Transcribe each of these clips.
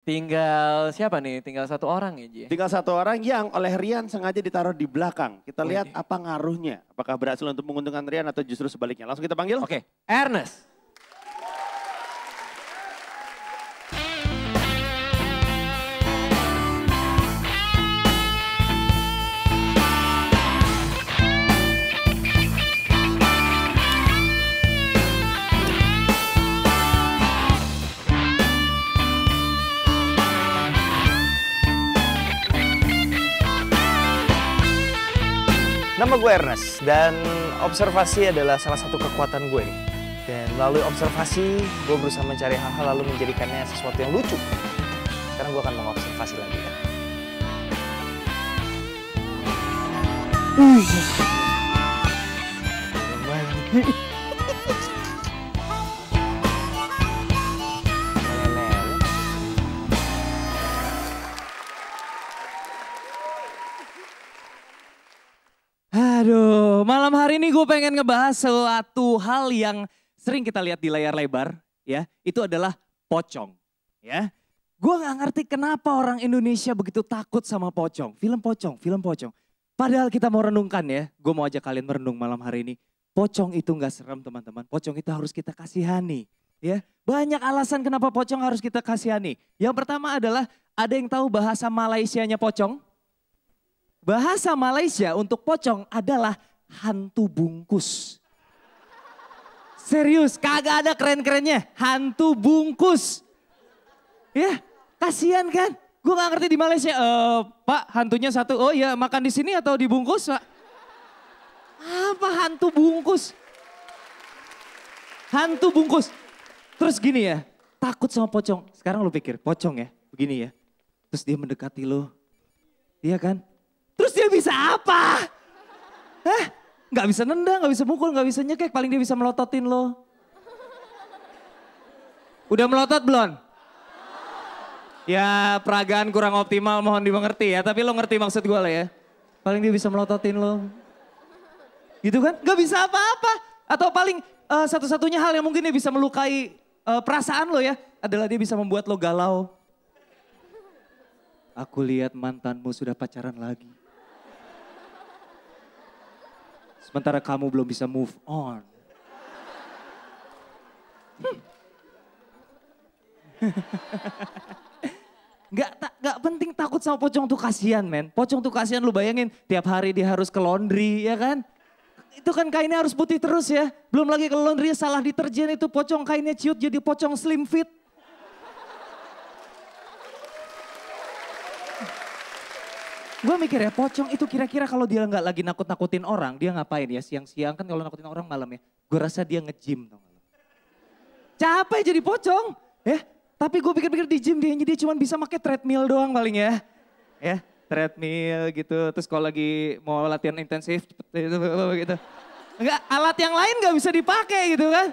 Tinggal siapa nih? Tinggal satu orang ya, Ji? Ya? Tinggal satu orang yang oleh Rian sengaja ditaruh di belakang. Kita lihat apa ngaruhnya. Apakah berhasil untuk menguntungkan Rian atau justru sebaliknya. Langsung kita panggil. Oke, Ernest. Nama gue Ernest dan observasi adalah salah satu kekuatan gue. Dan melalui observasi, gue berusaha mencari hal-hal lalu menjadikannya sesuatu yang lucu. Sekarang gue akan mengobservasi lagi ya. Aduh, malam hari ini gue pengen ngebahas suatu hal yang sering kita lihat di layar lebar, ya. Itu adalah pocong, ya. Gue gak ngerti kenapa orang Indonesia begitu takut sama pocong. Film pocong, film pocong. Padahal kita mau renungkan ya, gue mau ajak kalian merenung malam hari ini. Pocong itu gak serem teman-teman, pocong itu harus kita kasihani. Ya, banyak alasan kenapa pocong harus kita kasihani. Yang pertama adalah ada yang tahu bahasa Malaysianya pocong? Bahasa Malaysia untuk pocong adalah hantu bungkus. Serius, kagak ada keren-kerennya. Hantu bungkus. Ya, kasihan kan? Gue gak ngerti di Malaysia. E, pak, hantunya satu. Oh iya, makan di sini atau dibungkus, Pak? Apa hantu bungkus? Hantu bungkus. Terus gini ya, takut sama pocong. Sekarang lu pikir, pocong ya, begini ya. Terus dia mendekati lo. Iya kan? Terus dia bisa apa? Hah? Gak bisa nendang, gak bisa mukul, gak bisa nyekek. Paling dia bisa melototin lo. Udah melotot belum? Ya peragaan kurang optimal mohon dimengerti ya. Tapi lo ngerti maksud gue lah ya. Paling dia bisa melototin lo. Gitu kan? Gak bisa apa-apa. Atau paling uh, satu-satunya hal yang mungkin dia bisa melukai uh, perasaan lo ya. Adalah dia bisa membuat lo galau. Aku lihat mantanmu sudah pacaran lagi. Sementara kamu belum bisa move on. Gak, tak, gak penting takut sama pocong tuh kasihan men. Pocong tuh kasihan lu bayangin tiap hari dia harus ke laundry ya kan. Itu kan kainnya harus putih terus ya. Belum lagi ke laundry salah diterjen itu pocong kainnya ciut jadi pocong slim fit. Gue mikir ya pocong itu kira-kira kalau dia nggak lagi nakut-nakutin orang, dia ngapain ya siang-siang kan kalau nakutin orang malam ya. Gue rasa dia nge-gym dong. Capek jadi pocong ya. Tapi gue pikir-pikir di gym dia, dia cuma bisa pakai treadmill doang paling ya. Ya treadmill gitu. Terus kalau lagi mau latihan intensif gitu. gitu. Enggak, alat yang lain nggak bisa dipakai gitu kan.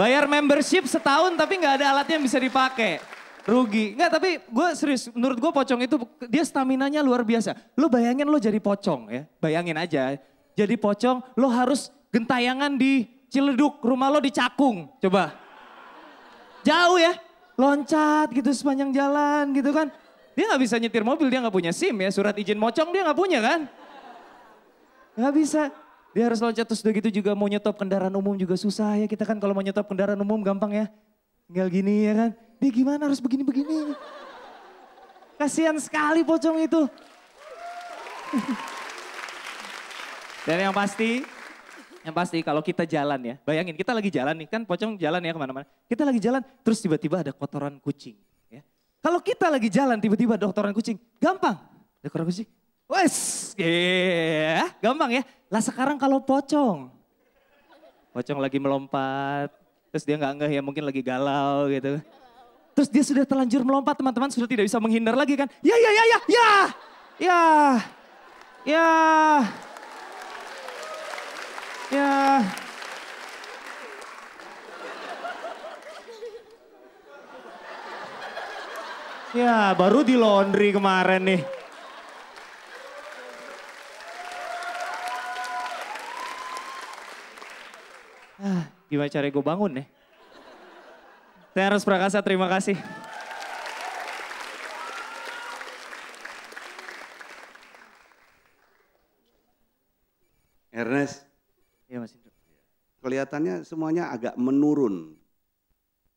Bayar membership setahun tapi nggak ada alat yang bisa dipakai. Rugi. Enggak tapi gue serius, menurut gue pocong itu dia staminanya luar biasa. Lo bayangin lo jadi pocong ya, bayangin aja. Jadi pocong lo harus gentayangan di Ciledug, rumah lo di Cakung. Coba. Jauh ya, loncat gitu sepanjang jalan gitu kan. Dia gak bisa nyetir mobil, dia gak punya SIM ya. Surat izin mocong dia gak punya kan. Gak bisa. Dia harus loncat terus udah gitu juga mau nyetop kendaraan umum juga susah ya. Kita kan kalau mau nyetop kendaraan umum gampang ya. Tinggal gini ya kan dia gimana harus begini-begini. Kasihan sekali pocong itu. Dan yang pasti, yang pasti kalau kita jalan ya, bayangin kita lagi jalan nih, kan pocong jalan ya kemana-mana. Kita lagi jalan, terus tiba-tiba ada kotoran kucing. Ya. Kalau kita lagi jalan, tiba-tiba ada kotoran kucing, gampang. Ada kotoran kucing, wes, yeah. Iya, iya. gampang ya. Lah sekarang kalau pocong, pocong lagi melompat, terus dia nggak ngeh ya mungkin lagi galau gitu. Terus dia sudah terlanjur melompat teman-teman sudah tidak bisa menghindar lagi kan. Ya ya ya ya ya. Ya. Ya. Ya. Ya, baru di laundry kemarin nih. Ah, gimana cara gue bangun nih? Saya Terus Prakasa, terima kasih. Ernest. Iya Mas Kelihatannya semuanya agak menurun.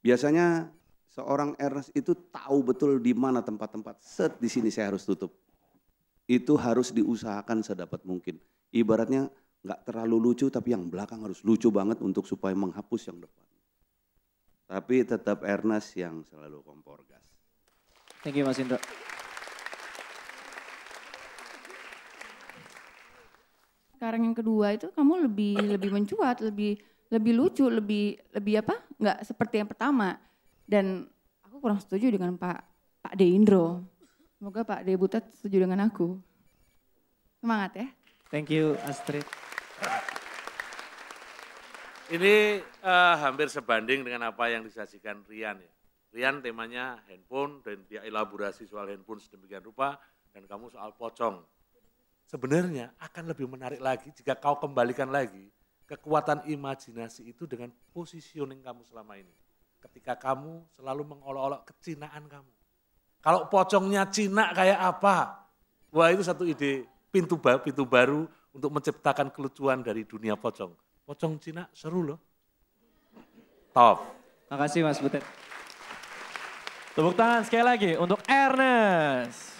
Biasanya seorang Ernest itu tahu betul di mana tempat-tempat. Set di sini saya harus tutup. Itu harus diusahakan sedapat mungkin. Ibaratnya nggak terlalu lucu tapi yang belakang harus lucu banget untuk supaya menghapus yang depan. Tapi tetap Ernest yang selalu kompor gas. Thank you Mas Indro. Sekarang yang kedua itu kamu lebih lebih mencuat, lebih lebih lucu, lebih lebih apa? Enggak seperti yang pertama. Dan aku kurang setuju dengan Pak Pak De Indro. Semoga Pak De Butet setuju dengan aku. Semangat ya. Thank you Astrid. Ini uh, hampir sebanding dengan apa yang disajikan Rian ya. Rian temanya handphone dan dia elaborasi soal handphone sedemikian rupa dan kamu soal pocong. Sebenarnya akan lebih menarik lagi jika kau kembalikan lagi kekuatan imajinasi itu dengan positioning kamu selama ini. Ketika kamu selalu mengolok-olok kecinaan kamu. Kalau pocongnya Cina kayak apa? Wah itu satu ide pintu, pintu baru untuk menciptakan kelucuan dari dunia pocong. Pocong Cina seru loh. Top. Makasih Mas Butet. Tepuk tangan sekali lagi untuk Ernest.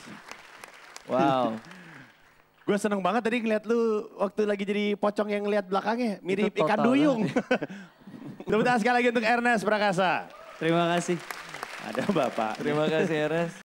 Wow. Gue seneng banget tadi ngeliat lu waktu lagi jadi pocong yang ngeliat belakangnya. Mirip ikan duyung. Tepuk tangan sekali lagi untuk Ernest Prakasa. Terima kasih. Ada Bapak. Terima kasih Ernest.